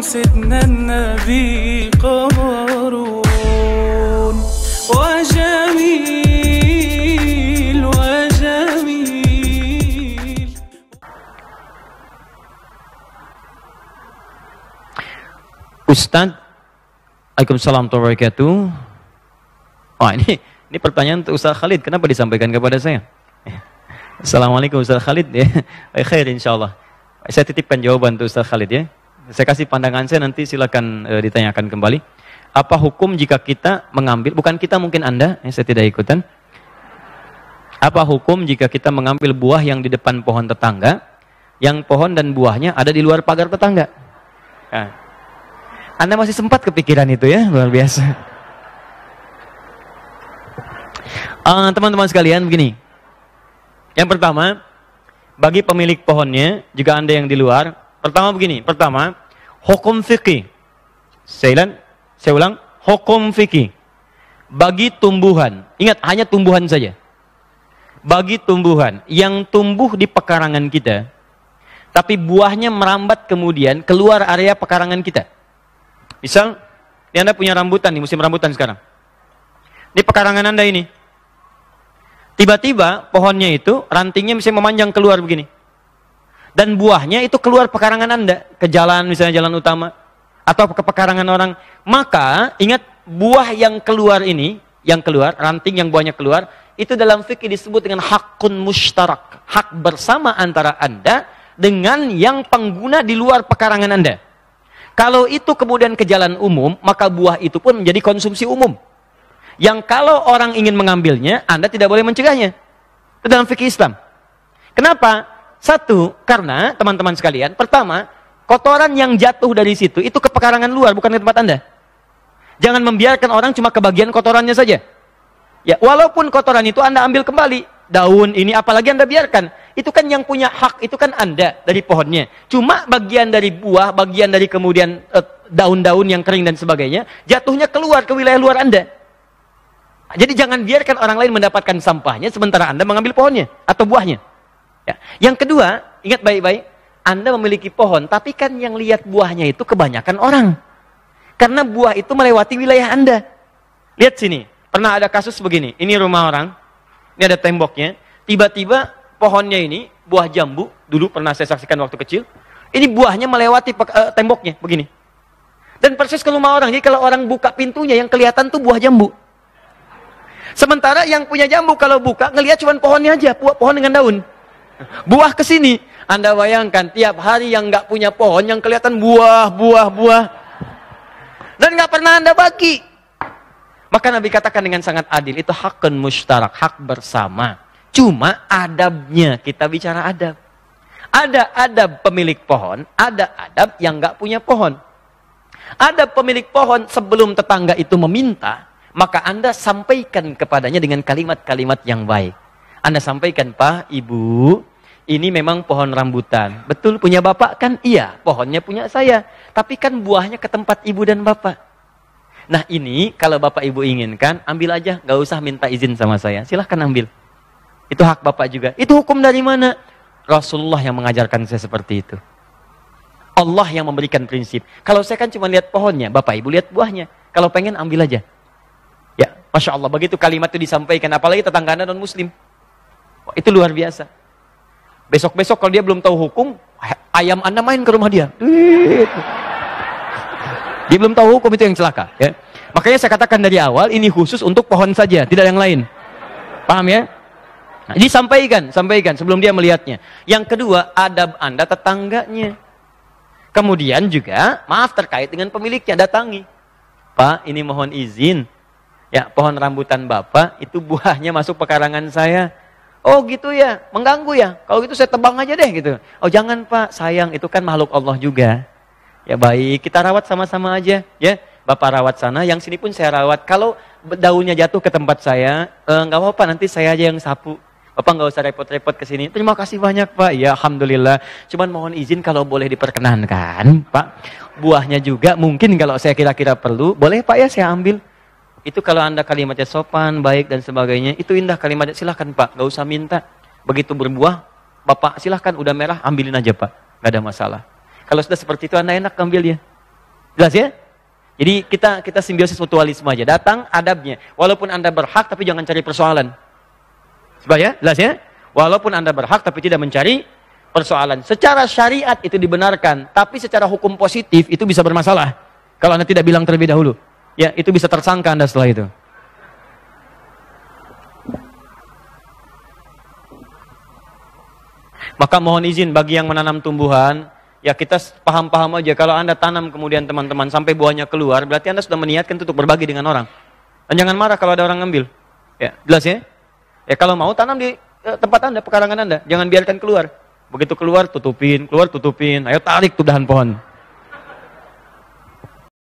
سيدنا النبي قارون وجميل وجميل Ustaz Waalaikumsalam warahmatullahi وبركاته Wah oh, ini, ini pertanyaan untuk Ustaz Khalid Kenapa disampaikan kepada saya? Assalamualaikum Ustaz Khalid ya. Khair insyaAllah Saya titipkan jawaban untuk Ustaz Khalid ya saya kasih pandangan saya nanti silakan e, ditanyakan kembali. Apa hukum jika kita mengambil bukan kita mungkin Anda, ya, saya tidak ikutan. Apa hukum jika kita mengambil buah yang di depan pohon tetangga yang pohon dan buahnya ada di luar pagar tetangga? Nah, anda masih sempat kepikiran itu ya, luar biasa. Eh, teman-teman uh, sekalian begini. Yang pertama, bagi pemilik pohonnya, jika Anda yang di luar, Pertama begini, pertama hukum fikih. Saya ulang, saya ulang, hukum fikih. Bagi tumbuhan, ingat hanya tumbuhan saja. Bagi tumbuhan yang tumbuh di pekarangan kita, tapi buahnya merambat kemudian keluar area pekarangan kita. Misal, ini Anda punya rambutan nih, musim rambutan sekarang. Ini pekarangan Anda ini. Tiba-tiba pohonnya itu rantingnya bisa memanjang keluar begini dan buahnya itu keluar pekarangan Anda ke jalan misalnya jalan utama atau ke pekarangan orang. Maka ingat buah yang keluar ini, yang keluar, ranting yang buahnya keluar, itu dalam fikih disebut dengan hakun mustarak, hak bersama antara Anda dengan yang pengguna di luar pekarangan Anda. Kalau itu kemudian ke jalan umum, maka buah itu pun menjadi konsumsi umum. Yang kalau orang ingin mengambilnya, Anda tidak boleh mencegahnya. Itu dalam fikih Islam. Kenapa? Satu, karena teman-teman sekalian, pertama, kotoran yang jatuh dari situ itu ke pekarangan luar, bukan ke tempat Anda. Jangan membiarkan orang cuma kebagian kotorannya saja. Ya, walaupun kotoran itu Anda ambil kembali, daun ini apalagi Anda biarkan, itu kan yang punya hak, itu kan Anda dari pohonnya. Cuma bagian dari buah, bagian dari kemudian eh, daun-daun eh, yang kering dan sebagainya, jatuhnya keluar ke wilayah luar Anda. Jadi jangan biarkan orang lain mendapatkan sampahnya sementara Anda mengambil pohonnya atau buahnya. Yang kedua, ingat baik-baik, Anda memiliki pohon, tapi kan yang lihat buahnya itu kebanyakan orang. Karena buah itu melewati wilayah Anda. Lihat sini, pernah ada kasus begini, ini rumah orang, ini ada temboknya, tiba-tiba pohonnya ini, buah jambu, dulu pernah saya saksikan waktu kecil, ini buahnya melewati uh, temboknya, begini. Dan persis ke rumah orang, jadi kalau orang buka pintunya, yang kelihatan tuh buah jambu. Sementara yang punya jambu kalau buka ngelihat cuma pohonnya aja, buah pohon dengan daun. Buah ke sini. Anda bayangkan tiap hari yang nggak punya pohon yang kelihatan buah, buah, buah. Dan nggak pernah Anda bagi. Maka Nabi katakan dengan sangat adil, itu hakun mustarak, hak bersama. Cuma adabnya, kita bicara adab. Ada adab pemilik pohon, ada adab yang nggak punya pohon. Ada pemilik pohon sebelum tetangga itu meminta, maka Anda sampaikan kepadanya dengan kalimat-kalimat yang baik. Anda sampaikan, Pak, Ibu, ini memang pohon rambutan. Betul punya bapak kan? Iya, pohonnya punya saya. Tapi kan buahnya ke tempat ibu dan bapak. Nah ini kalau bapak ibu inginkan, ambil aja. Gak usah minta izin sama saya. Silahkan ambil. Itu hak bapak juga. Itu hukum dari mana? Rasulullah yang mengajarkan saya seperti itu. Allah yang memberikan prinsip. Kalau saya kan cuma lihat pohonnya, bapak ibu lihat buahnya. Kalau pengen ambil aja. Ya, Masya Allah. Begitu kalimat itu disampaikan. Apalagi tetangga non muslim. Itu luar biasa. Besok-besok kalau dia belum tahu hukum, ayam Anda main ke rumah dia. Dia belum tahu hukum itu yang celaka. Ya. Makanya saya katakan dari awal, ini khusus untuk pohon saja, tidak yang lain. Paham ya? Nah, jadi sampaikan, sampaikan sebelum dia melihatnya. Yang kedua, adab Anda tetangganya. Kemudian juga, maaf terkait dengan pemiliknya, datangi. Pak, ini mohon izin. Ya, pohon rambutan Bapak, itu buahnya masuk pekarangan saya Oh gitu ya, mengganggu ya. Kalau gitu saya tebang aja deh gitu. Oh jangan Pak, sayang itu kan makhluk Allah juga. Ya baik, kita rawat sama-sama aja ya. Bapak rawat sana, yang sini pun saya rawat. Kalau daunnya jatuh ke tempat saya, eh, nggak eh, apa-apa nanti saya aja yang sapu. Bapak nggak usah repot-repot ke sini. Terima kasih banyak Pak. Ya Alhamdulillah. Cuman mohon izin kalau boleh diperkenankan Pak. Buahnya juga mungkin kalau saya kira-kira perlu. Boleh Pak ya saya ambil. Itu kalau Anda kalimatnya sopan, baik dan sebagainya, itu indah kalimatnya. Silahkan Pak, gak usah minta. Begitu berbuah, Bapak silahkan udah merah, ambilin aja Pak. Gak ada masalah. Kalau sudah seperti itu, Anda enak ambil ya. Jelas ya? Jadi kita kita simbiosis mutualisme aja. Datang adabnya. Walaupun Anda berhak, tapi jangan cari persoalan. Sebab ya, jelas ya? Walaupun Anda berhak, tapi tidak mencari persoalan. Secara syariat itu dibenarkan, tapi secara hukum positif itu bisa bermasalah. Kalau Anda tidak bilang terlebih dahulu ya itu bisa tersangka Anda setelah itu. Maka mohon izin bagi yang menanam tumbuhan, ya kita paham-paham aja kalau Anda tanam kemudian teman-teman sampai buahnya keluar, berarti Anda sudah meniatkan untuk berbagi dengan orang. Dan jangan marah kalau ada orang ngambil. Ya, jelas ya? Ya kalau mau tanam di eh, tempat Anda, pekarangan Anda, jangan biarkan keluar. Begitu keluar tutupin, keluar tutupin, ayo tarik tuh dahan pohon.